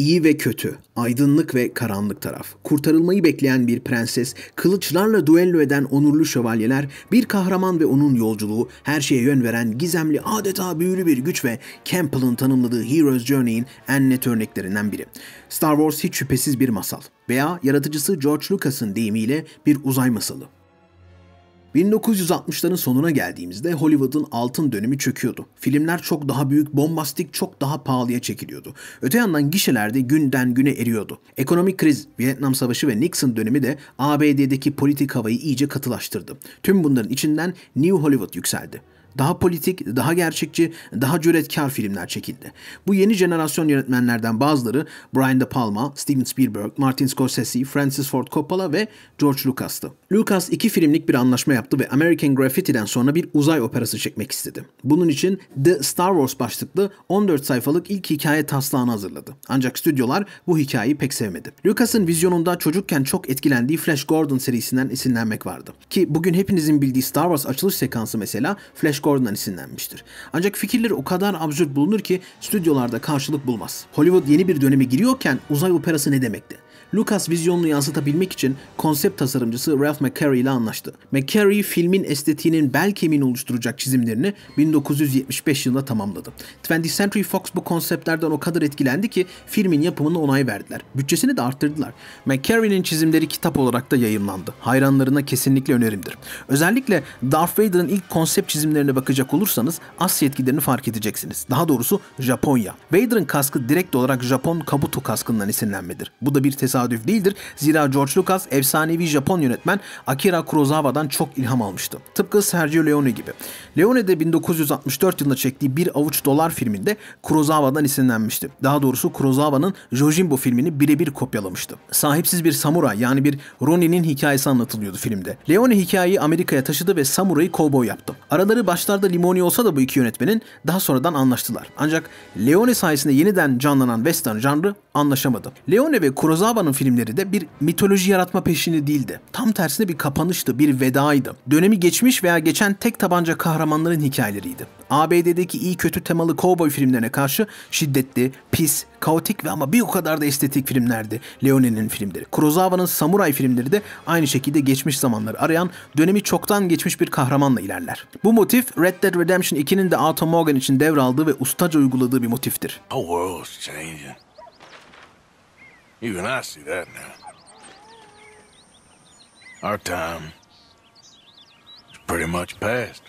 iyi ve kötü, aydınlık ve karanlık taraf. Kurtarılmayı bekleyen bir prenses, kılıçlarla duello eden onurlu şövalyeler, bir kahraman ve onun yolculuğu, her şeye yön veren gizemli adeta büyülü bir güç ve Campbell'ın tanımladığı Hero's Journey'in en net örneklerinden biri. Star Wars hiç şüphesiz bir masal veya yaratıcısı George Lucas'ın deyimiyle bir uzay masalı. 1960'ların sonuna geldiğimizde Hollywood'un altın dönemi çöküyordu. Filmler çok daha büyük, bombastik, çok daha pahalıya çekiliyordu. Öte yandan gişeler de günden güne eriyordu. Ekonomik kriz, Vietnam Savaşı ve Nixon dönemi de ABD'deki politik havayı iyice katılaştırdı. Tüm bunların içinden New Hollywood yükseldi daha politik, daha gerçekçi, daha cüretkar filmler çekildi. Bu yeni jenerasyon yönetmenlerden bazıları Brian De Palma, Steven Spielberg, Martin Scorsese, Francis Ford Coppola ve George Lucas'tı. Lucas iki filmlik bir anlaşma yaptı ve American Graffiti'den sonra bir uzay operası çekmek istedi. Bunun için The Star Wars başlıklı 14 sayfalık ilk hikaye taslağını hazırladı. Ancak stüdyolar bu hikayeyi pek sevmedi. Lucas'ın vizyonunda çocukken çok etkilendiği Flash Gordon serisinden esinlenmek vardı. Ki bugün hepinizin bildiği Star Wars açılış sekansı mesela Flash Flash Gordon'dan isimlenmiştir. Ancak fikirleri o kadar absürt bulunur ki stüdyolarda karşılık bulmaz. Hollywood yeni bir döneme giriyorken uzay operası ne demekti? Lucas vizyonunu yansıtabilmek için konsept tasarımcısı Ralph McCarey ile anlaştı. McCarey filmin estetiğinin bel kemiğini oluşturacak çizimlerini 1975 yılında tamamladı. 20th Century Fox bu konseptlerden o kadar etkilendi ki filmin yapımına onay verdiler. Bütçesini de arttırdılar. McCarey'nin çizimleri kitap olarak da yayınlandı. Hayranlarına kesinlikle önerimdir. Özellikle Darth Vader'ın ilk konsept çizimlerine bakacak olursanız Asya etkilerini fark edeceksiniz. Daha doğrusu Japonya. Vader'ın kaskı direkt olarak Japon Kabuto kaskından esinlenmedir. Bu da bir tesadüf tesadüf değildir. Zira George Lucas efsanevi Japon yönetmen Akira Kurosawa'dan çok ilham almıştı. Tıpkı Sergio Leone gibi. Leone de 1964 yılında çektiği Bir Avuç Dolar filminde Kurosawa'dan isimlenmişti. Daha doğrusu Kurosawa'nın Jojimbo filmini birebir kopyalamıştı. Sahipsiz bir samuray yani bir Ronin'in hikayesi anlatılıyordu filmde. Leone hikayeyi Amerika'ya taşıdı ve samurayı kovboy yaptı. Araları başlarda limoni olsa da bu iki yönetmenin daha sonradan anlaştılar. Ancak Leone sayesinde yeniden canlanan western janrı anlaşamadı. Leone ve Kurosawa'nın Tarantino'nun filmleri de bir mitoloji yaratma peşini değildi. Tam tersine bir kapanıştı, bir vedaydı. Dönemi geçmiş veya geçen tek tabanca kahramanların hikayeleriydi. ABD'deki iyi kötü temalı kovboy filmlerine karşı şiddetli, pis, kaotik ve ama bir o kadar da estetik filmlerdi Leone'nin filmleri. Kurosawa'nın samuray filmleri de aynı şekilde geçmiş zamanları arayan, dönemi çoktan geçmiş bir kahramanla ilerler. Bu motif Red Dead Redemption 2'nin de Atom Morgan için devraldığı ve ustaca uyguladığı bir motiftir. The world's changing. Even I see that now. Our time is pretty much past.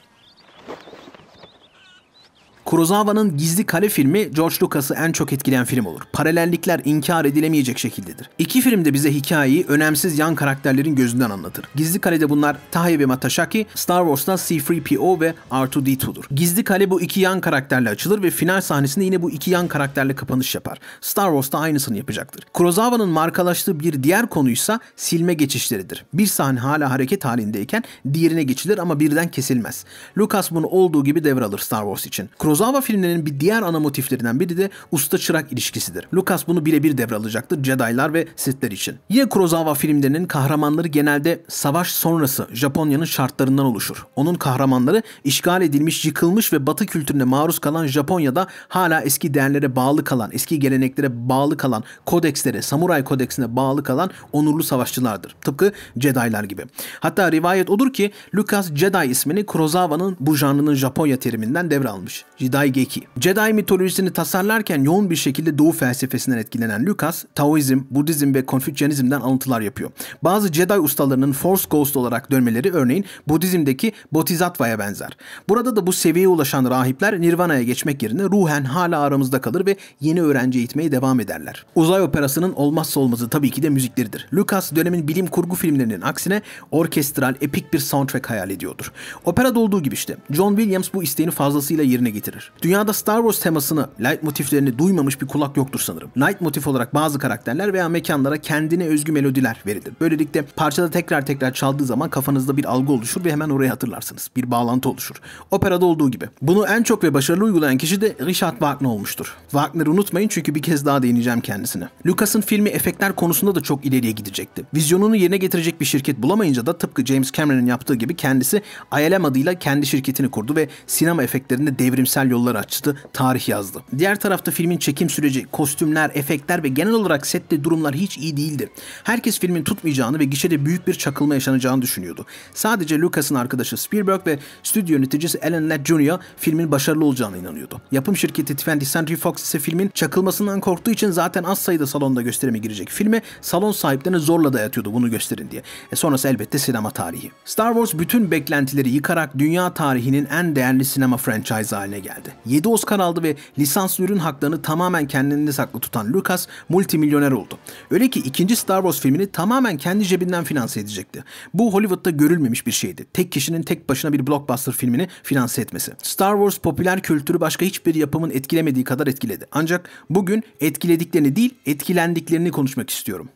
Kurosawa'nın Gizli Kale filmi George Lucas'ı en çok etkileyen film olur. Paralellikler inkar edilemeyecek şekildedir. İki filmde bize hikayeyi önemsiz yan karakterlerin gözünden anlatır. Gizli Kale'de bunlar Tahebi Matashaki, Star Wars'ta C-3PO ve R2-D2'dur. Gizli Kale bu iki yan karakterle açılır ve final sahnesinde yine bu iki yan karakterle kapanış yapar. Star Wars'ta aynısını yapacaktır. Kurosawa'nın markalaştığı bir diğer konuysa silme geçişleridir. Bir sahne hala hareket halindeyken diğerine geçilir ama birden kesilmez. Lucas bunu olduğu gibi devralır Star Wars için. Kurosawa filmlerinin bir diğer ana motiflerinden biri de usta-çırak ilişkisidir. Lucas bunu birebir devralacaktır Jedi'lar ve Sith'ler için. Yine Kurosawa filmlerinin kahramanları genelde savaş sonrası Japonya'nın şartlarından oluşur. Onun kahramanları işgal edilmiş, yıkılmış ve batı kültürüne maruz kalan Japonya'da hala eski değerlere bağlı kalan, eski geleneklere bağlı kalan, kodekslere, samuray kodeksine bağlı kalan onurlu savaşçılardır. Tıpkı Jedi'lar gibi. Hatta rivayet odur ki Lucas Jedi ismini Kurosawa'nın bu janrının Japonya teriminden devralmış. Jidaigeki. Jedi mitolojisini tasarlarken yoğun bir şekilde Doğu felsefesinden etkilenen Lucas, Taoizm, Budizm ve Konfüçyanizmden alıntılar yapıyor. Bazı Jedi ustalarının Force Ghost olarak dönmeleri örneğin Budizm'deki Bodhisattva'ya benzer. Burada da bu seviyeye ulaşan rahipler Nirvana'ya geçmek yerine ruhen hala aramızda kalır ve yeni öğrenci eğitmeye devam ederler. Uzay operasının olmazsa olmazı tabii ki de müzikleridir. Lucas dönemin bilim kurgu filmlerinin aksine orkestral, epik bir soundtrack hayal ediyordur. Operada olduğu gibi işte. John Williams bu isteğini fazlasıyla yerine getirdi hissettirir. Dünyada Star Wars temasını, light motiflerini duymamış bir kulak yoktur sanırım. Night motif olarak bazı karakterler veya mekanlara kendine özgü melodiler verilir. Böylelikle parçada tekrar tekrar çaldığı zaman kafanızda bir algı oluşur ve hemen oraya hatırlarsınız. Bir bağlantı oluşur. Operada olduğu gibi. Bunu en çok ve başarılı uygulayan kişi de Richard Wagner olmuştur. Wagner'ı unutmayın çünkü bir kez daha değineceğim kendisine. Lucas'ın filmi efektler konusunda da çok ileriye gidecekti. Vizyonunu yerine getirecek bir şirket bulamayınca da tıpkı James Cameron'ın yaptığı gibi kendisi ILM adıyla kendi şirketini kurdu ve sinema efektlerinde devrimsel bilimsel yollar açtı, tarih yazdı. Diğer tarafta filmin çekim süreci, kostümler, efektler ve genel olarak sette durumlar hiç iyi değildi. Herkes filmin tutmayacağını ve gişede büyük bir çakılma yaşanacağını düşünüyordu. Sadece Lucas'ın arkadaşı Spielberg ve stüdyo yöneticisi Alan Ladd Jr. filmin başarılı olacağına inanıyordu. Yapım şirketi 20th Century Fox ise filmin çakılmasından korktuğu için zaten az sayıda salonda gösterime girecek filme salon sahiplerini zorla dayatıyordu bunu gösterin diye. E sonrası elbette sinema tarihi. Star Wars bütün beklentileri yıkarak dünya tarihinin en değerli sinema franchise haline geldi geldi. 7 Oscar aldı ve lisanslı ürün haklarını tamamen kendinde saklı tutan Lucas multimilyoner oldu. Öyle ki ikinci Star Wars filmini tamamen kendi cebinden finanse edecekti. Bu Hollywood'da görülmemiş bir şeydi. Tek kişinin tek başına bir blockbuster filmini finanse etmesi. Star Wars popüler kültürü başka hiçbir yapımın etkilemediği kadar etkiledi. Ancak bugün etkilediklerini değil etkilendiklerini konuşmak istiyorum.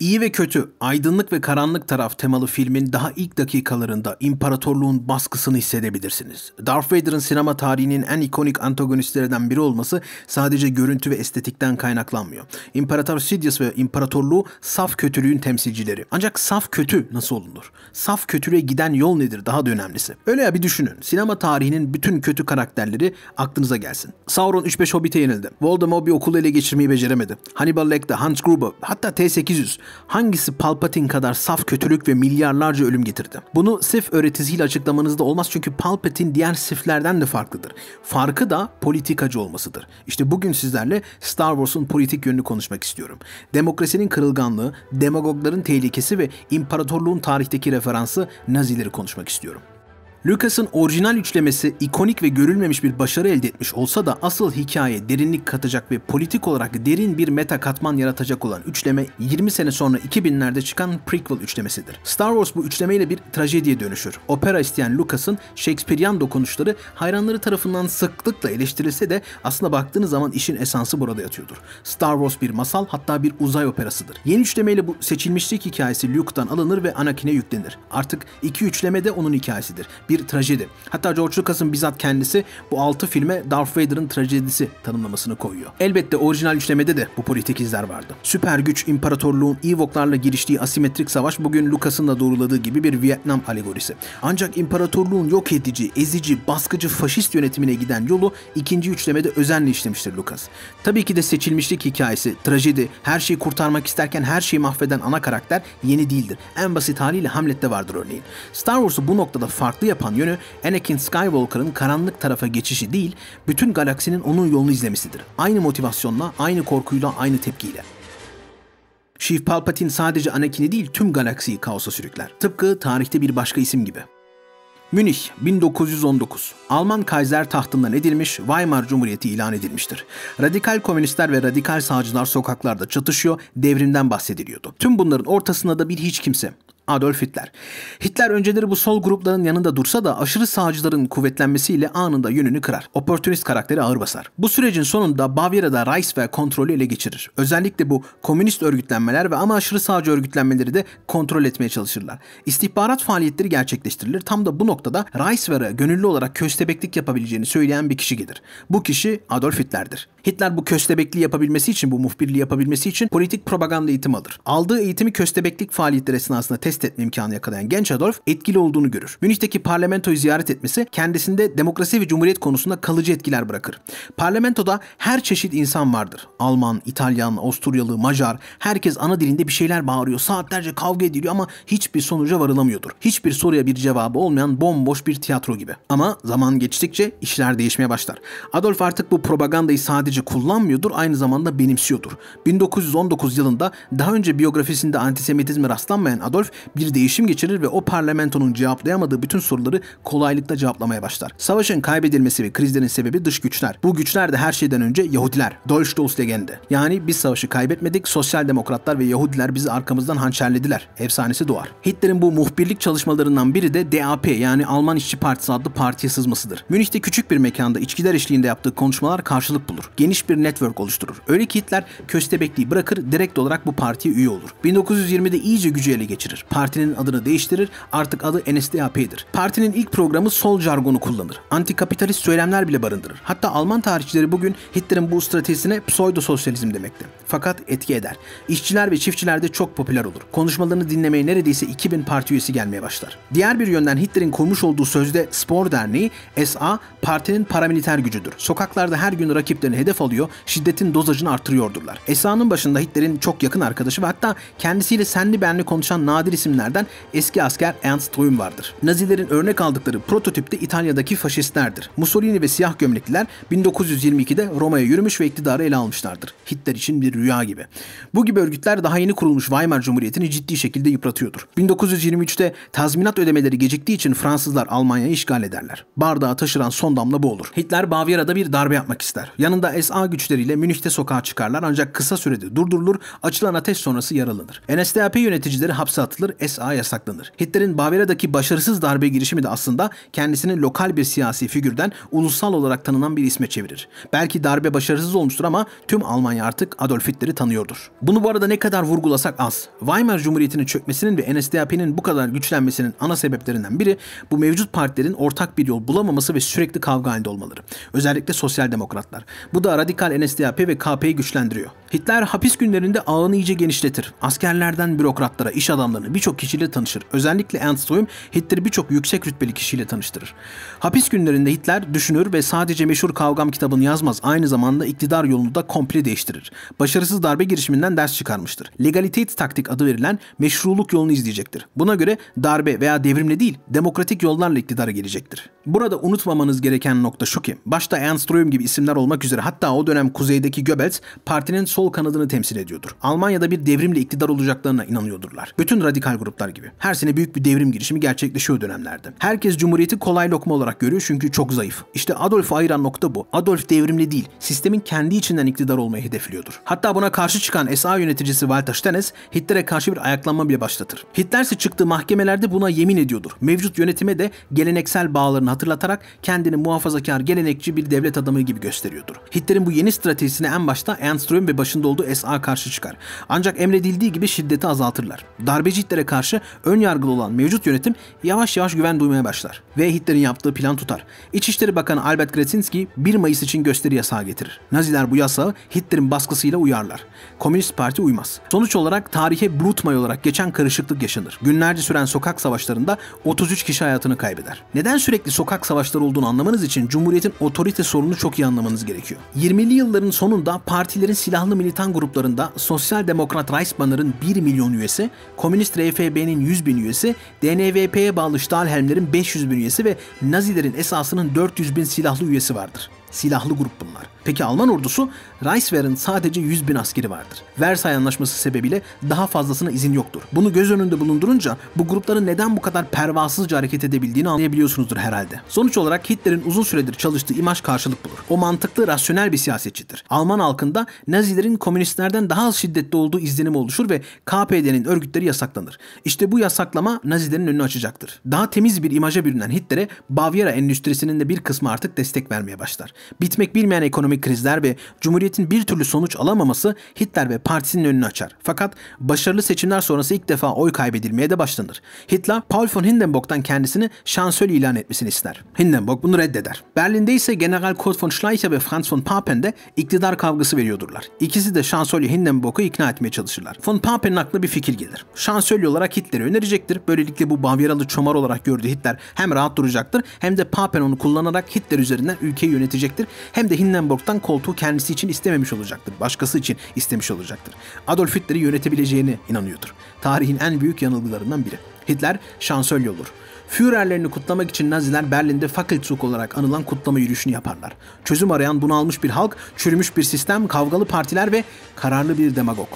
İyi ve kötü, aydınlık ve karanlık taraf temalı filmin daha ilk dakikalarında imparatorluğun baskısını hissedebilirsiniz. Darth Vader'ın sinema tarihinin en ikonik antagonistlerinden biri olması sadece görüntü ve estetikten kaynaklanmıyor. İmparator Sidious ve imparatorluğu saf kötülüğün temsilcileri. Ancak saf kötü nasıl olunur? Saf kötülüğe giden yol nedir daha da önemlisi. Öyle ya bir düşünün. Sinema tarihinin bütün kötü karakterleri aklınıza gelsin. Sauron 3-5 Hobbit'e yenildi. Voldemort bir okulu ele geçirmeyi beceremedi. Hannibal Lecter, Hans Gruber, hatta T-800 Hangisi Palpatine kadar saf kötülük ve milyarlarca ölüm getirdi? Bunu Sif öğretisiyle açıklamanızda olmaz çünkü Palpatine diğer Siflerden de farklıdır. Farkı da politikacı olmasıdır. İşte bugün sizlerle Star Wars'un politik yönünü konuşmak istiyorum. Demokrasinin kırılganlığı, demagogların tehlikesi ve imparatorluğun tarihteki referansı Nazileri konuşmak istiyorum. Lucas'ın orijinal üçlemesi ikonik ve görülmemiş bir başarı elde etmiş olsa da asıl hikaye derinlik katacak ve politik olarak derin bir meta katman yaratacak olan üçleme 20 sene sonra 2000'lerde çıkan prequel üçlemesidir. Star Wars bu üçlemeyle bir trajediye dönüşür. Opera isteyen Lucas'ın Shakespearean dokunuşları hayranları tarafından sıklıkla eleştirilse de aslında baktığınız zaman işin esansı burada yatıyordur. Star Wars bir masal hatta bir uzay operasıdır. Yeni üçlemeyle bu seçilmişlik hikayesi Luke'dan alınır ve Anakin'e yüklenir. Artık iki üçleme de onun hikayesidir. Bir bir trajedi. Hatta George Lucas'ın bizzat kendisi bu 6 filme Darth Vader'ın trajedisi tanımlamasını koyuyor. Elbette orijinal üçlemede de bu politik izler vardı. Süper güç imparatorluğun Ewok'larla giriştiği asimetrik savaş bugün Lucas'ın da doğruladığı gibi bir Vietnam alegorisi. Ancak imparatorluğun yok edici, ezici, baskıcı faşist yönetimine giden yolu ikinci üçlemede özenle işlemiştir Lucas. Tabii ki de seçilmişlik hikayesi, trajedi, her şeyi kurtarmak isterken her şeyi mahveden ana karakter yeni değildir. En basit haliyle Hamlet'te vardır örneğin. Star Wars'u bu noktada farklı yapan yapan yönü Anakin Skywalker'ın karanlık tarafa geçişi değil, bütün galaksinin onun yolunu izlemesidir. Aynı motivasyonla, aynı korkuyla, aynı tepkiyle. Sheev Palpatine sadece Anakin'i değil tüm galaksiyi kaosa sürükler. Tıpkı tarihte bir başka isim gibi. Münih 1919. Alman Kaiser tahtından edilmiş Weimar Cumhuriyeti ilan edilmiştir. Radikal komünistler ve radikal sağcılar sokaklarda çatışıyor, devrimden bahsediliyordu. Tüm bunların ortasında da bir hiç kimse. Adolf Hitler. Hitler önceleri bu sol grupların yanında dursa da aşırı sağcıların kuvvetlenmesiyle anında yönünü kırar. Opportunist karakteri ağır basar. Bu sürecin sonunda Bavyera'da Reichswehr kontrolü ele geçirir. Özellikle bu komünist örgütlenmeler ve ama aşırı sağcı örgütlenmeleri de kontrol etmeye çalışırlar. İstihbarat faaliyetleri gerçekleştirilir. Tam da bu noktada Reichswehr'e gönüllü olarak köstebeklik yapabileceğini söyleyen bir kişi gelir. Bu kişi Adolf Hitler'dir. Hitler bu köstebekliği yapabilmesi için, bu muhbirliği yapabilmesi için politik propaganda eğitimi alır. Aldığı eğitimi köstebeklik faaliyetleri esnasında test test etme imkanı yakalayan genç Adolf etkili olduğunu görür. Münih'teki parlamentoyu ziyaret etmesi kendisinde demokrasi ve cumhuriyet konusunda kalıcı etkiler bırakır. Parlamentoda her çeşit insan vardır. Alman, İtalyan, Avusturyalı, Macar herkes ana dilinde bir şeyler bağırıyor. Saatlerce kavga ediliyor ama hiçbir sonuca varılamıyordur. Hiçbir soruya bir cevabı olmayan bomboş bir tiyatro gibi. Ama zaman geçtikçe işler değişmeye başlar. Adolf artık bu propagandayı sadece kullanmıyordur aynı zamanda benimsiyordur. 1919 yılında daha önce biyografisinde antisemitizme rastlanmayan Adolf bir değişim geçirir ve o parlamentonun cevaplayamadığı bütün soruları kolaylıkla cevaplamaya başlar. Savaşın kaybedilmesi ve krizlerin sebebi dış güçler. Bu güçler de her şeyden önce Yahudiler. Deutsch Dostlegende. Yani biz savaşı kaybetmedik, sosyal demokratlar ve Yahudiler bizi arkamızdan hançerlediler. Efsanesi doğar. Hitler'in bu muhbirlik çalışmalarından biri de DAP yani Alman İşçi Partisi adlı partiye sızmasıdır. Münih'te küçük bir mekanda içkiler eşliğinde yaptığı konuşmalar karşılık bulur. Geniş bir network oluşturur. Öyle ki Hitler köstebekliği bırakır direkt olarak bu partiye üye olur. 1920'de iyice gücü ele geçirir partinin adını değiştirir, artık adı NSDAP'dir. Partinin ilk programı sol jargonu kullanır. Antikapitalist söylemler bile barındırır. Hatta Alman tarihçileri bugün Hitler'in bu stratejisine pseudo sosyalizm demekti. Fakat etki eder. İşçiler ve çiftçiler de çok popüler olur. Konuşmalarını dinlemeye neredeyse 2000 parti üyesi gelmeye başlar. Diğer bir yönden Hitler'in kurmuş olduğu sözde Spor Derneği, SA, partinin paramiliter gücüdür. Sokaklarda her gün rakiplerini hedef alıyor, şiddetin dozajını artırıyordurlar. SA'nın başında Hitler'in çok yakın arkadaşı ve hatta kendisiyle senli benli konuşan nadir isimlerden eski asker Ernst Röhm vardır. Nazilerin örnek aldıkları prototip de İtalya'daki faşistlerdir. Mussolini ve siyah gömlekliler 1922'de Roma'ya yürümüş ve iktidarı ele almışlardır. Hitler için bir rüya gibi. Bu gibi örgütler daha yeni kurulmuş Weimar Cumhuriyeti'ni ciddi şekilde yıpratıyordur. 1923'te tazminat ödemeleri geciktiği için Fransızlar Almanya'yı işgal ederler. Bardağı taşıran son damla bu olur. Hitler Bavyera'da bir darbe yapmak ister. Yanında SA güçleriyle Münih'te sokağa çıkarlar ancak kısa sürede durdurulur, açılan ateş sonrası yaralanır. NSDAP yöneticileri hapse atılır, SA yasaklanır. Hitler'in Bavyera'daki başarısız darbe girişimi de aslında kendisini lokal bir siyasi figürden ulusal olarak tanınan bir isme çevirir. Belki darbe başarısız olmuştur ama tüm Almanya artık Adolf Hitler'i tanıyordur. Bunu bu arada ne kadar vurgulasak az. Weimar Cumhuriyeti'nin çökmesinin ve NSDAP'nin bu kadar güçlenmesinin ana sebeplerinden biri bu mevcut partilerin ortak bir yol bulamaması ve sürekli kavga halinde olmaları. Özellikle sosyal demokratlar. Bu da radikal NSDAP ve KP'yi güçlendiriyor. Hitler hapis günlerinde ağını iyice genişletir. Askerlerden bürokratlara, iş adamlarına bir birçok kişiyle tanışır. Özellikle Ernst Hitler'i birçok yüksek rütbeli kişiyle tanıştırır. Hapis günlerinde Hitler düşünür ve sadece meşhur kavgam kitabını yazmaz. Aynı zamanda iktidar yolunu da komple değiştirir. Başarısız darbe girişiminden ders çıkarmıştır. Legalitet taktik adı verilen meşruluk yolunu izleyecektir. Buna göre darbe veya devrimle değil demokratik yollarla iktidara gelecektir. Burada unutmamanız gereken nokta şu ki başta Ernst Röhm gibi isimler olmak üzere hatta o dönem kuzeydeki Goebbels partinin sol kanadını temsil ediyordur. Almanya'da bir devrimle iktidar olacaklarına inanıyordurlar. Bütün radikal radikal gruplar gibi. Her sene büyük bir devrim girişimi gerçekleşiyor dönemlerde. Herkes Cumhuriyeti kolay lokma olarak görüyor çünkü çok zayıf. İşte Adolf ayıran nokta bu. Adolf devrimli değil, sistemin kendi içinden iktidar olmayı hedefliyordur. Hatta buna karşı çıkan SA yöneticisi Walter Stennes, Hitler'e karşı bir ayaklanma bile başlatır. Hitler ise çıktığı mahkemelerde buna yemin ediyordur. Mevcut yönetime de geleneksel bağlarını hatırlatarak kendini muhafazakar, gelenekçi bir devlet adamı gibi gösteriyordur. Hitler'in bu yeni stratejisine en başta Ernst Röhm ve başında olduğu SA karşı çıkar. Ancak emredildiği gibi şiddeti azaltırlar. Darbeci Hitler'e karşı ön yargılı olan mevcut yönetim yavaş yavaş güven duymaya başlar ve Hitler'in yaptığı plan tutar. İçişleri Bakanı Albert Krasinski 1 Mayıs için gösteri yasağı getirir. Naziler bu yasağı Hitler'in baskısıyla uyarlar. Komünist Parti uymaz. Sonuç olarak tarihe Blutmay olarak geçen karışıklık yaşanır. Günlerce süren sokak savaşlarında 33 kişi hayatını kaybeder. Neden sürekli sokak savaşları olduğunu anlamanız için Cumhuriyet'in otorite sorunu çok iyi anlamanız gerekiyor. 20'li yılların sonunda partilerin silahlı militan gruplarında Sosyal Demokrat Reichsbanner'ın 1 milyon üyesi, Komünist DFB'nin 100 bin üyesi, DNVP'ye bağlı Stahlhelmlerin 500 bin üyesi ve Nazilerin esasının 400 bin silahlı üyesi vardır. Silahlı grup bunlar. Peki Alman ordusu Reichswehr'ın sadece 100 bin askeri vardır. Versay Anlaşması sebebiyle daha fazlasına izin yoktur. Bunu göz önünde bulundurunca bu grupların neden bu kadar pervasızca hareket edebildiğini anlayabiliyorsunuzdur herhalde. Sonuç olarak Hitler'in uzun süredir çalıştığı imaj karşılık bulur. O mantıklı, rasyonel bir siyasetçidir. Alman halkında Nazilerin komünistlerden daha az şiddetli olduğu izlenimi oluşur ve KPD'nin örgütleri yasaklanır. İşte bu yasaklama Nazilerin önünü açacaktır. Daha temiz bir imaja bürünen Hitler'e Bavyera endüstrisinin de bir kısmı artık destek vermeye başlar. Bitmek bilmeyen ekonomi ekonomik krizler ve Cumhuriyet'in bir türlü sonuç alamaması Hitler ve partisinin önünü açar. Fakat başarılı seçimler sonrası ilk defa oy kaybedilmeye de başlanır. Hitler, Paul von Hindenburg'dan kendisini şansölye ilan etmesini ister. Hindenburg bunu reddeder. Berlin'de ise General Kurt von Schleicher ve Franz von Papen de iktidar kavgası veriyordurlar. İkisi de şansölye Hindenburg'u ikna etmeye çalışırlar. Von Papen'in aklına bir fikir gelir. Şansölye olarak Hitler'i önerecektir. Böylelikle bu Bavyeralı çomar olarak gördüğü Hitler hem rahat duracaktır hem de Papen onu kullanarak Hitler üzerinden ülkeyi yönetecektir. Hem de Hindenburg Doğrudan koltuğu kendisi için istememiş olacaktır. Başkası için istemiş olacaktır. Adolf Hitler'i yönetebileceğine inanıyordur. Tarihin en büyük yanılgılarından biri. Hitler şansölye olur. Führerlerini kutlamak için Naziler Berlin'de Fackelzug olarak anılan kutlama yürüyüşünü yaparlar. Çözüm arayan bunalmış bir halk, çürümüş bir sistem, kavgalı partiler ve kararlı bir demagog.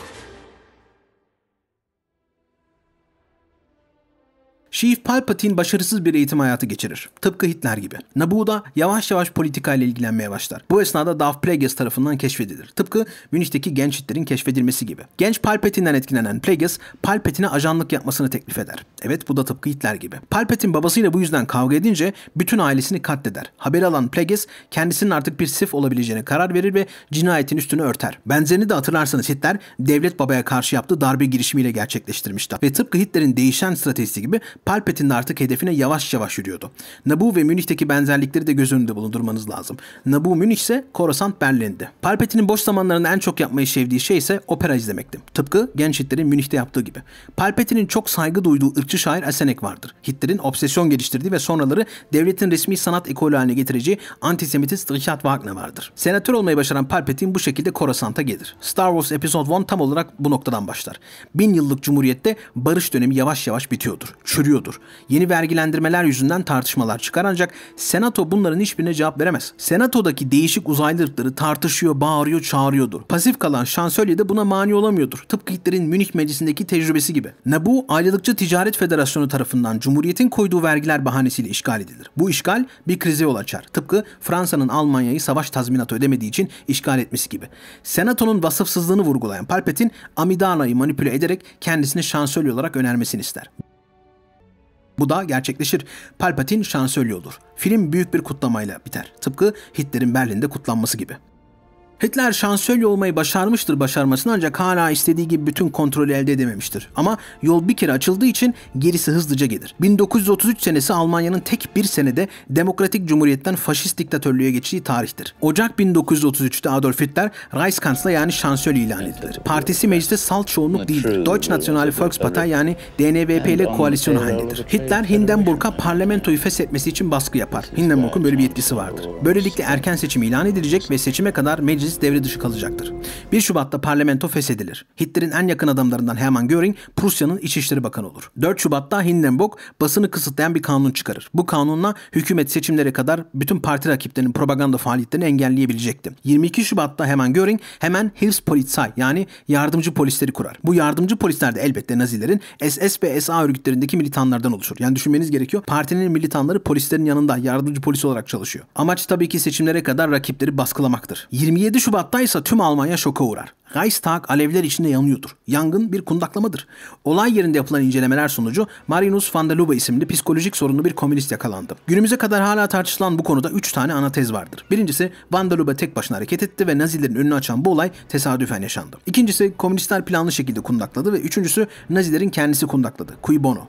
Şiif Palpatine başarısız bir eğitim hayatı geçirir. Tıpkı Hitler gibi. Naboo da yavaş yavaş politikayla ilgilenmeye başlar. Bu esnada Darth Plagueis tarafından keşfedilir. Tıpkı Münih'teki genç Hitler'in keşfedilmesi gibi. Genç Palpatine'den etkilenen Plagueis, Palpatine'e ajanlık yapmasını teklif eder. Evet bu da tıpkı Hitler gibi. Palpatine babasıyla bu yüzden kavga edince bütün ailesini katleder. Haberi alan Plagueis kendisinin artık bir sif olabileceğine karar verir ve cinayetin üstünü örter. Benzerini de hatırlarsanız Hitler devlet babaya karşı yaptığı darbe girişimiyle gerçekleştirmişti. Ve tıpkı Hitler'in değişen stratejisi gibi Palpatine artık hedefine yavaş yavaş yürüyordu. Nabu ve Münih'teki benzerlikleri de göz önünde bulundurmanız lazım. Nabu Münih ise Korosant Berlin'di. Palpatine'in boş zamanlarında en çok yapmayı sevdiği şey ise opera izlemekti. Tıpkı genç Hitler'in Münih'te yaptığı gibi. Palpatine'in çok saygı duyduğu ırkçı şair Asenek vardır. Hitler'in obsesyon geliştirdiği ve sonraları devletin resmi sanat ekolü haline getireceği antisemitist Richard Wagner vardır. Senatör olmayı başaran Palpatine bu şekilde Korosant'a gelir. Star Wars Episode 1 tam olarak bu noktadan başlar. Bin yıllık cumhuriyette barış dönemi yavaş yavaş bitiyordur. Çürüyor yapıyordur. Yeni vergilendirmeler yüzünden tartışmalar çıkar ancak Senato bunların hiçbirine cevap veremez. Senato'daki değişik uzaylı ırkları tartışıyor, bağırıyor, çağırıyordur. Pasif kalan şansölye de buna mani olamıyordur. Tıpkı Hitler'in Münih Meclisi'ndeki tecrübesi gibi. Nabu Aylıkçı Ticaret Federasyonu tarafından Cumhuriyet'in koyduğu vergiler bahanesiyle işgal edilir. Bu işgal bir krize yol açar. Tıpkı Fransa'nın Almanya'yı savaş tazminatı ödemediği için işgal etmesi gibi. Senato'nun vasıfsızlığını vurgulayan Palpatine Amidana'yı manipüle ederek kendisini şansölye olarak önermesini ister. Bu da gerçekleşir. Palpatine şansölye olur. Film büyük bir kutlamayla biter. Tıpkı Hitler'in Berlin'de kutlanması gibi. Hitler şansölye olmayı başarmıştır başarmasını ancak hala istediği gibi bütün kontrolü elde edememiştir. Ama yol bir kere açıldığı için gerisi hızlıca gelir. 1933 senesi Almanya'nın tek bir senede demokratik cumhuriyetten faşist diktatörlüğe geçtiği tarihtir. Ocak 1933'te Adolf Hitler Reichskanzler yani şansölye ilan edilir. Partisi mecliste salt çoğunluk değildir. Deutsch Nationale Volkspartei yani DNVP ile koalisyon halindedir. Hitler Hindenburg'a parlamentoyu feshetmesi için baskı yapar. Hindenburg'un böyle bir yetkisi vardır. Böylelikle erken seçim ilan edilecek ve seçime kadar meclis meclis devre dışı kalacaktır. 1 Şubat'ta parlamento feshedilir. Hitler'in en yakın adamlarından Hermann Göring, Prusya'nın İçişleri Bakanı olur. 4 Şubat'ta Hindenburg basını kısıtlayan bir kanun çıkarır. Bu kanunla hükümet seçimlere kadar bütün parti rakiplerinin propaganda faaliyetlerini engelleyebilecekti. 22 Şubat'ta hemen Göring hemen Hilfspolizei yani yardımcı polisleri kurar. Bu yardımcı polisler de elbette Nazilerin SS ve SA örgütlerindeki militanlardan oluşur. Yani düşünmeniz gerekiyor partinin militanları polislerin yanında yardımcı polis olarak çalışıyor. Amaç tabii ki seçimlere kadar rakipleri baskılamaktır. 27 7 Şubat'ta ise tüm Almanya şoka uğrar. Reichstag alevler içinde yanıyordur. Yangın bir kundaklamadır. Olay yerinde yapılan incelemeler sonucu Marinus van der Lubbe isimli psikolojik sorunlu bir komünist yakalandı. Günümüze kadar hala tartışılan bu konuda 3 tane ana tez vardır. Birincisi van der Lubbe tek başına hareket etti ve Nazilerin önünü açan bu olay tesadüfen yaşandı. İkincisi komünistler planlı şekilde kundakladı ve üçüncüsü Nazilerin kendisi kundakladı. Cui bono.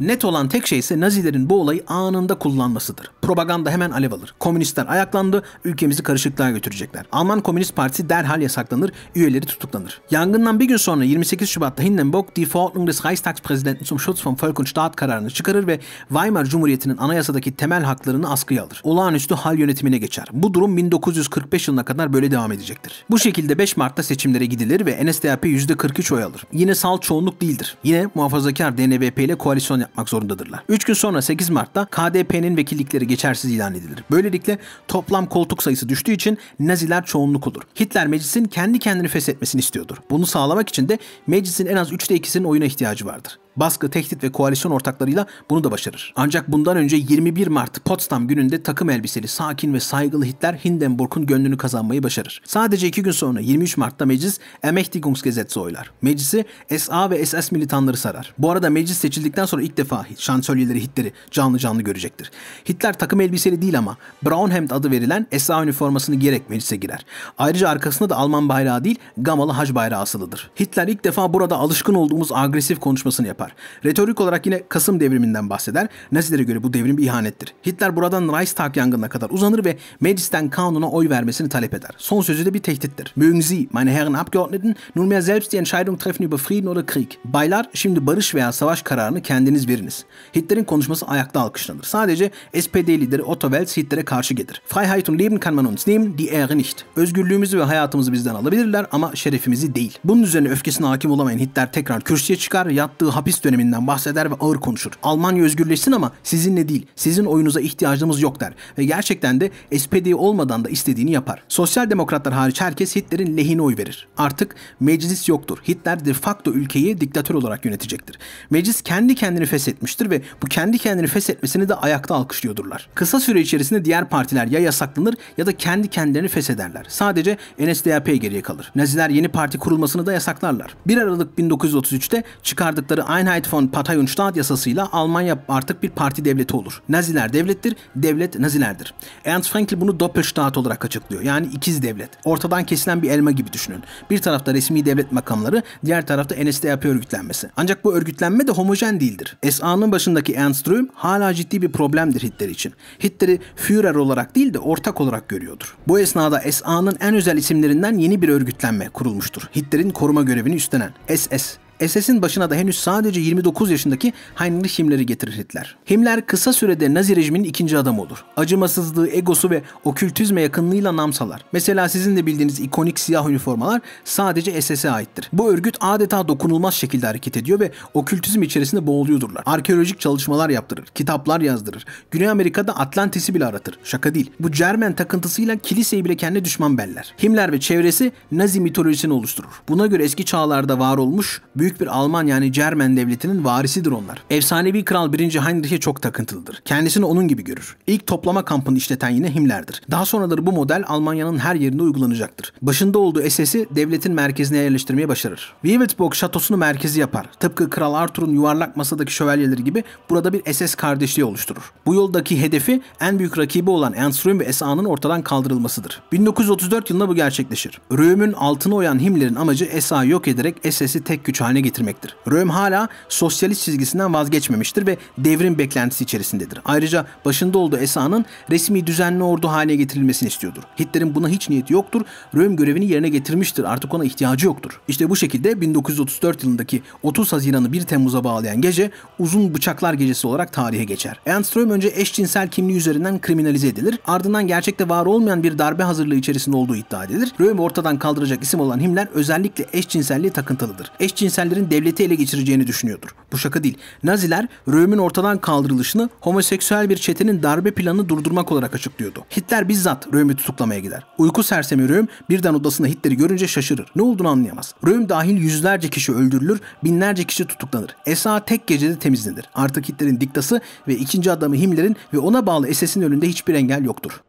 Net olan tek şey ise Nazilerin bu olayı anında kullanmasıdır. Propaganda hemen alev alır. Komünistler ayaklandı, ülkemizi karışıklığa götürecekler. Alman Komünist Partisi derhal yasaklanır, üyeleri tutuklanır. Yangından bir gün sonra 28 Şubat'ta Hindenburg, Die Verordnung des Reichstagspräsidenten zum Schutz von Volk und Staat kararını çıkarır ve Weimar Cumhuriyeti'nin anayasadaki temel haklarını askıya alır. Olağanüstü hal yönetimine geçer. Bu durum 1945 yılına kadar böyle devam edecektir. Bu şekilde 5 Mart'ta seçimlere gidilir ve NSDAP %43 oy alır. Yine sal çoğunluk değildir. Yine muhafazakar DNVP ile koalisyon yapmak zorundadırlar. 3 gün sonra 8 Mart'ta KDP'nin vekillikleri geçersiz ilan edilir. Böylelikle toplam koltuk sayısı düştüğü için Naziler çoğunluk olur. Hitler meclisin kendi kendini feshetmesini istiyordur. Bunu sağlamak için de meclisin en az 3'te 2'sinin oyuna ihtiyacı vardır baskı, tehdit ve koalisyon ortaklarıyla bunu da başarır. Ancak bundan önce 21 Mart Potsdam gününde takım elbiseli, sakin ve saygılı Hitler Hindenburg'un gönlünü kazanmayı başarır. Sadece iki gün sonra 23 Mart'ta meclis Ermächtigungsgesetz oylar. Meclisi SA ve SS militanları sarar. Bu arada meclis seçildikten sonra ilk defa şansölyeleri Hitler'i canlı canlı görecektir. Hitler takım elbiseli değil ama Braunhemd adı verilen SA üniformasını giyerek meclise girer. Ayrıca arkasında da Alman bayrağı değil Gamalı hac bayrağı asılıdır. Hitler ilk defa burada alışkın olduğumuz agresif konuşmasını yapar savunurlar. Retorik olarak yine Kasım devriminden bahseder. Nazilere göre bu devrim bir ihanettir. Hitler buradan Reichstag yangınına kadar uzanır ve meclisten kanuna oy vermesini talep eder. Son sözü de bir tehdittir. Mögen Sie, meine Herren Abgeordneten, nunmehr selbst die Entscheidung treffen über Frieden oder Krieg. Baylar şimdi barış veya savaş kararını kendiniz veriniz. Hitler'in konuşması ayakta alkışlanır. Sadece SPD lideri Otto Wels Hitler'e karşı gelir. Freiheit und Leben kann man uns nehmen, die Ehre nicht. Özgürlüğümüzü ve hayatımızı bizden alabilirler ama şerefimizi değil. Bunun üzerine öfkesine hakim olamayan Hitler tekrar kürsüye çıkar, yattığı hapis Komünist döneminden bahseder ve ağır konuşur. Almanya özgürleşsin ama sizinle değil, sizin oyunuza ihtiyacımız yok der ve gerçekten de SPD olmadan da istediğini yapar. Sosyal demokratlar hariç herkes Hitler'in lehine oy verir. Artık meclis yoktur. Hitler de facto ülkeyi diktatör olarak yönetecektir. Meclis kendi kendini feshetmiştir ve bu kendi kendini feshetmesini de ayakta alkışlıyordurlar. Kısa süre içerisinde diğer partiler ya yasaklanır ya da kendi kendilerini feshederler. Sadece NSDAP geriye kalır. Naziler yeni parti kurulmasını da yasaklarlar. 1 Aralık 1933'te çıkardıkları aynı Einheit von Partei und Staat yasasıyla Almanya artık bir parti devleti olur. Naziler devlettir, devlet Nazilerdir. Ernst Frankl bunu Doppelstaat olarak açıklıyor. Yani ikiz devlet. Ortadan kesilen bir elma gibi düşünün. Bir tarafta resmi devlet makamları, diğer tarafta NSDAP örgütlenmesi. Ancak bu örgütlenme de homojen değildir. SA'nın başındaki Ernst Röhm hala ciddi bir problemdir Hitler için. Hitler'i Führer olarak değil de ortak olarak görüyordur. Bu esnada SA'nın en özel isimlerinden yeni bir örgütlenme kurulmuştur. Hitler'in koruma görevini üstlenen SS SS'in başına da henüz sadece 29 yaşındaki Heinrich Himmler'i getirir Hitler. Himmler kısa sürede Nazi rejiminin ikinci adamı olur. Acımasızlığı, egosu ve okültizme yakınlığıyla namsalar. Mesela sizin de bildiğiniz ikonik siyah üniformalar sadece SS'e aittir. Bu örgüt adeta dokunulmaz şekilde hareket ediyor ve okültizm içerisinde boğuluyordurlar. Arkeolojik çalışmalar yaptırır, kitaplar yazdırır. Güney Amerika'da Atlantis'i bile aratır. Şaka değil. Bu Cermen takıntısıyla kiliseyi bile kendi düşman beller. Himmler ve çevresi Nazi mitolojisini oluşturur. Buna göre eski çağlarda var olmuş büyük büyük bir Alman yani Cermen devletinin varisidir onlar. Efsanevi Kral 1. Heinrich'e çok takıntılıdır. Kendisini onun gibi görür. İlk toplama kampını işleten yine Himmler'dir. Daha sonraları bu model Almanya'nın her yerinde uygulanacaktır. Başında olduğu SS'i devletin merkezine yerleştirmeye başarır. Wilhelmsburg şatosunu merkezi yapar. Tıpkı Kral Arthur'un yuvarlak masadaki şövalyeleri gibi burada bir SS kardeşliği oluşturur. Bu yoldaki hedefi en büyük rakibi olan Ernst ve SA'nın ortadan kaldırılmasıdır. 1934 yılında bu gerçekleşir. Röhm'ün altına oyan Himmler'in amacı SA yok ederek SS'i tek güç haline haline getirmektir. Röhm hala sosyalist çizgisinden vazgeçmemiştir ve devrim beklentisi içerisindedir. Ayrıca başında olduğu esanın resmi düzenli ordu haline getirilmesini istiyordur. Hitler'in buna hiç niyeti yoktur. Röhm görevini yerine getirmiştir. Artık ona ihtiyacı yoktur. İşte bu şekilde 1934 yılındaki 30 Haziran'ı 1 Temmuz'a bağlayan gece uzun bıçaklar gecesi olarak tarihe geçer. Ernst Röhm önce eşcinsel kimliği üzerinden kriminalize edilir. Ardından gerçekte var olmayan bir darbe hazırlığı içerisinde olduğu iddia edilir. Röhm ortadan kaldıracak isim olan Himmler özellikle eşcinselliği takıntılıdır. Eşcinsel homoseksüellerin devleti ele geçireceğini düşünüyordur. Bu şaka değil. Naziler Röhm'ün ortadan kaldırılışını homoseksüel bir çetenin darbe planını durdurmak olarak açıklıyordu. Hitler bizzat Röhm'ü tutuklamaya gider. Uyku sersemi Röhm birden odasında Hitler'i görünce şaşırır. Ne olduğunu anlayamaz. Röhm dahil yüzlerce kişi öldürülür, binlerce kişi tutuklanır. SA tek gecede temizlenir. Artık Hitler'in diktası ve ikinci adamı Himmler'in ve ona bağlı SS'in önünde hiçbir engel yoktur.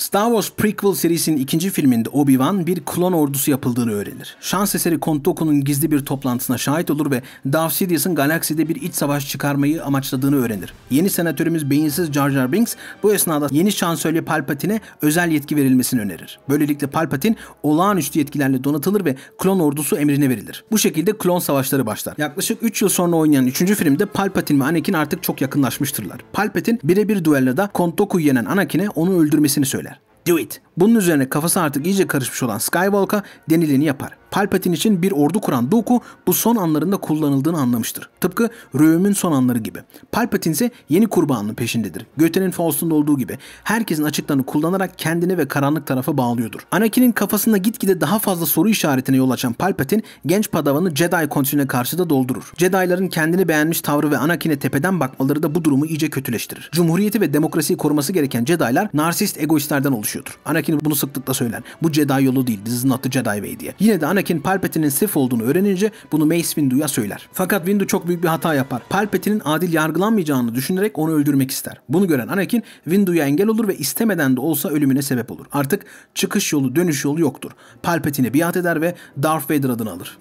Star Wars prequel serisinin ikinci filminde Obi-Wan bir klon ordusu yapıldığını öğrenir. Şans eseri Kont Dooku'nun gizli bir toplantısına şahit olur ve Darth Sidious'ın galakside bir iç savaş çıkarmayı amaçladığını öğrenir. Yeni senatörümüz beyinsiz Jar Jar Binks bu esnada yeni şansölye Palpatine özel yetki verilmesini önerir. Böylelikle Palpatine olağanüstü yetkilerle donatılır ve klon ordusu emrine verilir. Bu şekilde klon savaşları başlar. Yaklaşık 3 yıl sonra oynayan 3. filmde Palpatine ve Anakin artık çok yakınlaşmıştırlar. Palpatine birebir duel'le duelloda Kont Dooku'yu yenen Anakin'e onu öldürmesini söyler. Do it. Bunun üzerine kafası artık iyice karışmış olan Skywalker denileni yapar. Palpatine için bir ordu kuran Dooku bu son anlarında kullanıldığını anlamıştır. Tıpkı Rüyümün son anları gibi. Palpatine ise yeni kurbanının peşindedir. Göte'nin Faust'unda olduğu gibi herkesin açıklarını kullanarak kendini ve karanlık tarafa bağlıyordur. Anakin'in kafasında gitgide daha fazla soru işaretine yol açan Palpatine genç padavanı Jedi kontrolüne karşı da doldurur. Jedi'ların kendini beğenmiş tavrı ve Anakin'e tepeden bakmaları da bu durumu iyice kötüleştirir. Cumhuriyeti ve demokrasiyi koruması gereken Jedi'lar narsist egoistlerden oluşuyordur. Anakin bunu sıklıkla söyler. Bu Jedi yolu değil. This is not the Jedi way diye. Yine de Anakin Anakin Palpatine'in Sith olduğunu öğrenince bunu Mace Windu'ya söyler. Fakat Windu çok büyük bir hata yapar. Palpatine'in adil yargılanmayacağını düşünerek onu öldürmek ister. Bunu gören Anakin Windu'ya engel olur ve istemeden de olsa ölümüne sebep olur. Artık çıkış yolu dönüş yolu yoktur. Palpatine biat eder ve Darth Vader adını alır.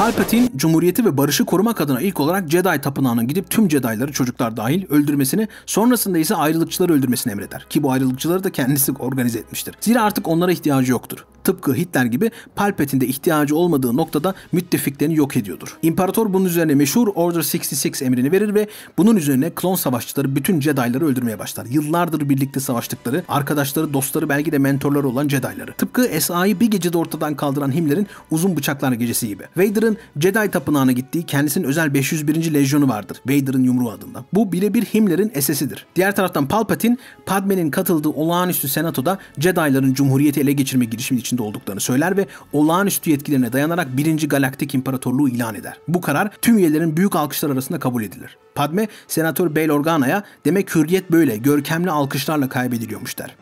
Palpatine, Cumhuriyeti ve barışı korumak adına ilk olarak Jedi tapınağına gidip tüm Jedi'ları çocuklar dahil öldürmesini, sonrasında ise ayrılıkçıları öldürmesini emreder. Ki bu ayrılıkçıları da kendisi organize etmiştir. Zira artık onlara ihtiyacı yoktur. Tıpkı Hitler gibi Palpatine'de ihtiyacı olmadığı noktada müttefiklerini yok ediyordur. İmparator bunun üzerine meşhur Order 66 emrini verir ve bunun üzerine klon savaşçıları bütün Jedi'ları öldürmeye başlar. Yıllardır birlikte savaştıkları, arkadaşları, dostları belki de mentorları olan Jedi'ları. Tıpkı SA'yı bir gecede ortadan kaldıran Himmler'in uzun bıçaklar gecesi gibi. Vader'ın Vader'ın Jedi tapınağına gittiği kendisinin özel 501. lejyonu vardır. Vader'ın yumruğu adında. Bu birebir Himmler'in SS'idir. Diğer taraftan Palpatine, Padme'nin katıldığı olağanüstü senatoda Jedi'ların cumhuriyeti ele geçirme girişimi içinde olduklarını söyler ve olağanüstü yetkilerine dayanarak 1. Galaktik İmparatorluğu ilan eder. Bu karar tüm üyelerin büyük alkışlar arasında kabul edilir. Padme, Senatör Bail Organa'ya demek hürriyet böyle görkemli alkışlarla kaybediliyormuş der.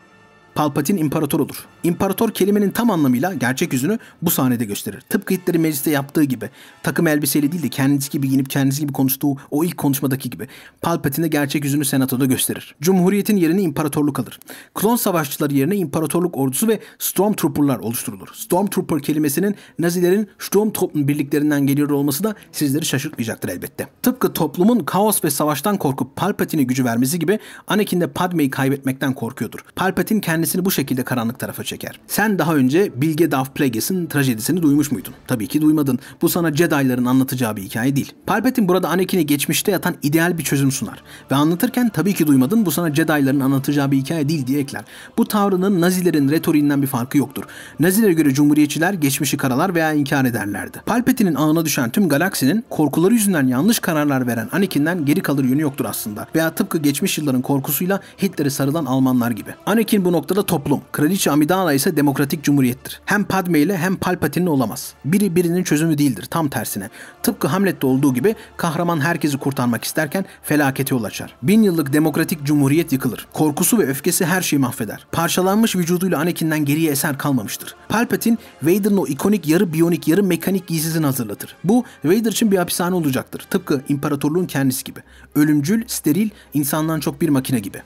Palpatine imparator olur. İmparator kelimenin tam anlamıyla gerçek yüzünü bu sahnede gösterir. Tıpkı Hitler'in mecliste yaptığı gibi takım elbiseyle değil de kendisi gibi giyinip kendisi gibi konuştuğu o ilk konuşmadaki gibi Palpatine gerçek yüzünü senatoda gösterir. Cumhuriyetin yerini imparatorluk alır. Klon savaşçıları yerine imparatorluk ordusu ve Stormtrooper'lar oluşturulur. Stormtrooper kelimesinin Nazilerin Sturmtruppen birliklerinden geliyor olması da sizleri şaşırtmayacaktır elbette. Tıpkı toplumun kaos ve savaştan korkup Palpatine gücü vermesi gibi Anakin de Padme'yi kaybetmekten korkuyordur. Palpatine kendisi kendisini bu şekilde karanlık tarafa çeker. Sen daha önce Bilge Dav Plagueis'in trajedisini duymuş muydun? Tabii ki duymadın. Bu sana Jedi'ların anlatacağı bir hikaye değil. Palpatine burada Anakin'e geçmişte yatan ideal bir çözüm sunar. Ve anlatırken tabii ki duymadın bu sana Jedi'ların anlatacağı bir hikaye değil diye ekler. Bu tavrının Nazilerin retoriğinden bir farkı yoktur. Nazilere göre Cumhuriyetçiler geçmişi karalar veya inkar ederlerdi. Palpatine'in ağına düşen tüm galaksinin korkuları yüzünden yanlış kararlar veren Anakin'den geri kalır yönü yoktur aslında. Veya tıpkı geçmiş yılların korkusuyla Hitler'e sarılan Almanlar gibi. Anakin bu noktada noktada toplum, Kraliçe Amidala ise demokratik cumhuriyettir. Hem Padme ile hem Palpatine olamaz. Biri birinin çözümü değildir, tam tersine. Tıpkı Hamlet'te olduğu gibi kahraman herkesi kurtarmak isterken felakete yol açar. Bin yıllık demokratik cumhuriyet yıkılır. Korkusu ve öfkesi her şeyi mahveder. Parçalanmış vücuduyla Anakin'den geriye eser kalmamıştır. Palpatine, Vader'ın o ikonik yarı biyonik yarı mekanik giysisini hazırlatır. Bu Vader için bir hapishane olacaktır. Tıpkı imparatorluğun kendisi gibi. Ölümcül, steril, insandan çok bir makine gibi.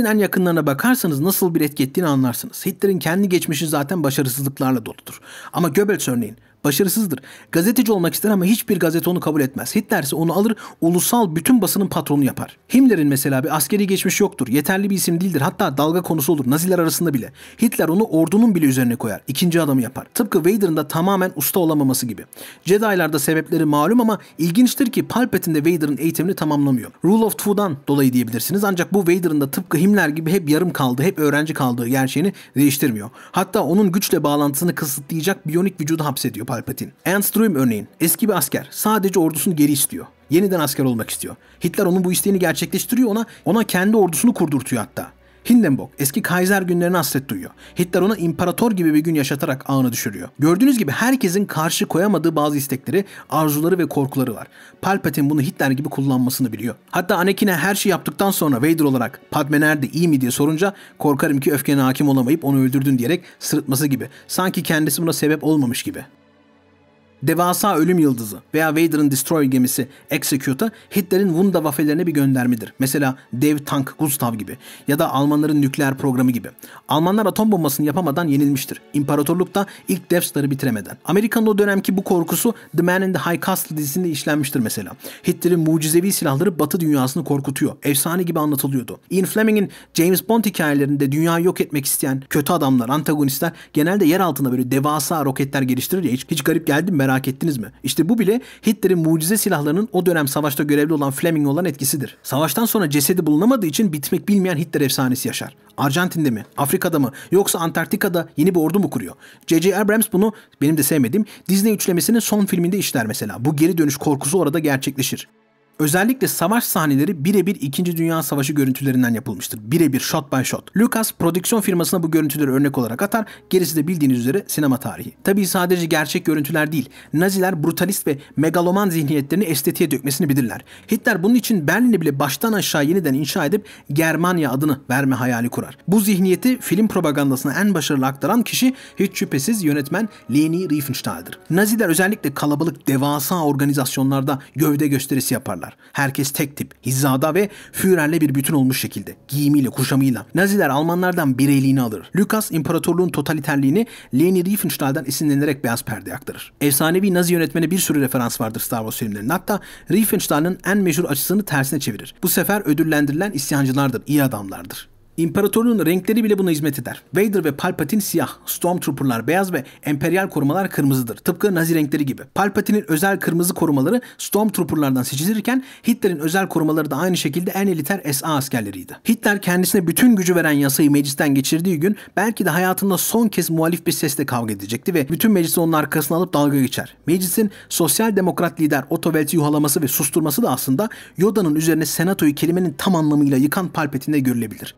Hitler'in en yakınlarına bakarsanız nasıl bir etki ettiğini anlarsınız. Hitler'in kendi geçmişi zaten başarısızlıklarla doludur. Ama Goebbels örneğin Başarısızdır. Gazeteci olmak ister ama hiçbir gazete onu kabul etmez. Hitler ise onu alır, ulusal bütün basının patronu yapar. Himmler'in mesela bir askeri geçmiş yoktur. Yeterli bir isim değildir. Hatta dalga konusu olur Naziler arasında bile. Hitler onu ordunun bile üzerine koyar. İkinci adamı yapar. Tıpkı Vader'ın da tamamen usta olamaması gibi. Jedi'larda sebepleri malum ama ilginçtir ki Palpatine de Vader'ın eğitimini tamamlamıyor. Rule of Two'dan dolayı diyebilirsiniz ancak bu Vader'ın da tıpkı Himmler gibi hep yarım kaldığı, hep öğrenci kaldığı gerçeğini değiştirmiyor. Hatta onun güçle bağlantısını kısıtlayacak biyonik vücudu hapsediyor. Palpatine. Anström örneğin eski bir asker sadece ordusunu geri istiyor. Yeniden asker olmak istiyor. Hitler onun bu isteğini gerçekleştiriyor ona ona kendi ordusunu kurdurtuyor hatta. Hindenburg eski Kaiser günlerini hasret duyuyor. Hitler ona imparator gibi bir gün yaşatarak ağını düşürüyor. Gördüğünüz gibi herkesin karşı koyamadığı bazı istekleri, arzuları ve korkuları var. Palpatine bunu Hitler gibi kullanmasını biliyor. Hatta Anakin'e her şey yaptıktan sonra Vader olarak Padme nerede iyi mi diye sorunca korkarım ki öfkene hakim olamayıp onu öldürdün diyerek sırıtması gibi. Sanki kendisi buna sebep olmamış gibi. Devasa Ölüm Yıldızı veya Vader'ın Destroy gemisi Executor Hitler'in Wunderwaffe'lerine bir göndermedir. Mesela dev tank Gustav gibi ya da Almanların nükleer programı gibi. Almanlar atom bombasını yapamadan yenilmiştir. İmparatorluk da ilk Death Star'ı bitiremeden. Amerika'nın o dönemki bu korkusu The Man in the High Castle dizisinde işlenmiştir mesela. Hitler'in mucizevi silahları batı dünyasını korkutuyor. Efsane gibi anlatılıyordu. Ian Fleming'in James Bond hikayelerinde dünyayı yok etmek isteyen kötü adamlar, antagonistler genelde yer altında böyle devasa roketler geliştirir ya hiç, hiç garip geldi mi merak ettiniz mi? İşte bu bile Hitler'in mucize silahlarının o dönem savaşta görevli olan Fleming olan etkisidir. Savaştan sonra cesedi bulunamadığı için bitmek bilmeyen Hitler efsanesi yaşar. Arjantin'de mi? Afrika'da mı? Yoksa Antarktika'da yeni bir ordu mu kuruyor? J.J. Abrams bunu benim de sevmediğim Disney üçlemesinin son filminde işler mesela. Bu geri dönüş korkusu orada gerçekleşir. Özellikle savaş sahneleri birebir 2. Dünya Savaşı görüntülerinden yapılmıştır. Birebir shot by shot. Lucas prodüksiyon firmasına bu görüntüleri örnek olarak atar. Gerisi de bildiğiniz üzere sinema tarihi. Tabii sadece gerçek görüntüler değil. Naziler brutalist ve megaloman zihniyetlerini estetiğe dökmesini bilirler. Hitler bunun için Berlin'i bile baştan aşağı yeniden inşa edip Germanya adını verme hayali kurar. Bu zihniyeti film propagandasına en başarılı aktaran kişi hiç şüphesiz yönetmen Leni Riefenstahl'dır. Naziler özellikle kalabalık devasa organizasyonlarda gövde gösterisi yaparlar. Naziler. Herkes tek tip, hizada ve Führer'le bir bütün olmuş şekilde. Giyimiyle, kuşamıyla. Naziler Almanlardan bireyliğini alır. Lucas imparatorluğun totaliterliğini Leni Riefenstahl'dan esinlenerek beyaz perdeye aktarır. Efsanevi Nazi yönetmene bir sürü referans vardır Star Wars filmlerinde. Hatta Riefenstahl'ın en meşhur açısını tersine çevirir. Bu sefer ödüllendirilen isyancılardır, iyi adamlardır. İmparatorluğun renkleri bile buna hizmet eder. Vader ve Palpatine siyah, Stormtrooper'lar beyaz ve Emperyal korumalar kırmızıdır. Tıpkı Nazi renkleri gibi. Palpatine'in özel kırmızı korumaları Stormtrooper'lardan seçilirken Hitler'in özel korumaları da aynı şekilde en eliter SA askerleriydi. Hitler kendisine bütün gücü veren yasayı meclisten geçirdiği gün belki de hayatında son kez muhalif bir sesle kavga edecekti ve bütün meclisi onun arkasına alıp dalga geçer. Meclisin sosyal demokrat lider Otto Welt'i yuhalaması ve susturması da aslında Yoda'nın üzerine senatoyu kelimenin tam anlamıyla yıkan Palpatine'de görülebilir.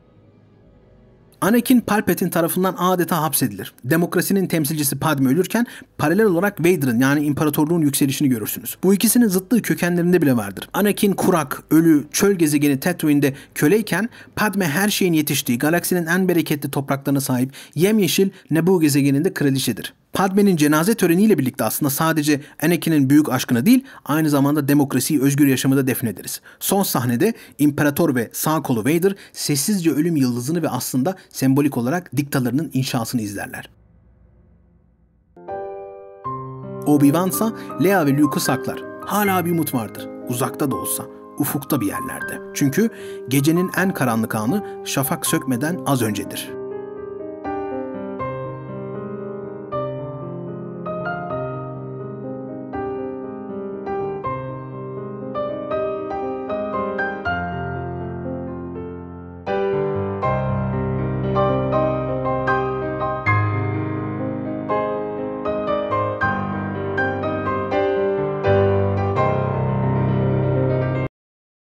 Anakin Palpatine tarafından adeta hapsedilir. Demokrasinin temsilcisi Padme ölürken paralel olarak Vader'ın yani imparatorluğun yükselişini görürsünüz. Bu ikisinin zıtlığı kökenlerinde bile vardır. Anakin kurak, ölü, çöl gezegeni Tatooine'de köleyken Padme her şeyin yetiştiği, galaksinin en bereketli topraklarına sahip yemyeşil Nebu gezegeninde kraliçedir. Padme'nin cenaze töreniyle birlikte aslında sadece Anakin'in büyük aşkını değil, aynı zamanda demokrasiyi, özgür yaşamı da defnederiz. Son sahnede İmparator ve sağ kolu Vader sessizce ölüm yıldızını ve aslında sembolik olarak diktalarının inşasını izlerler. Obi-Wan ise Leia ve Luke'u saklar. Hala bir umut vardır. Uzakta da olsa. Ufukta bir yerlerde. Çünkü gecenin en karanlık anı şafak sökmeden az öncedir.''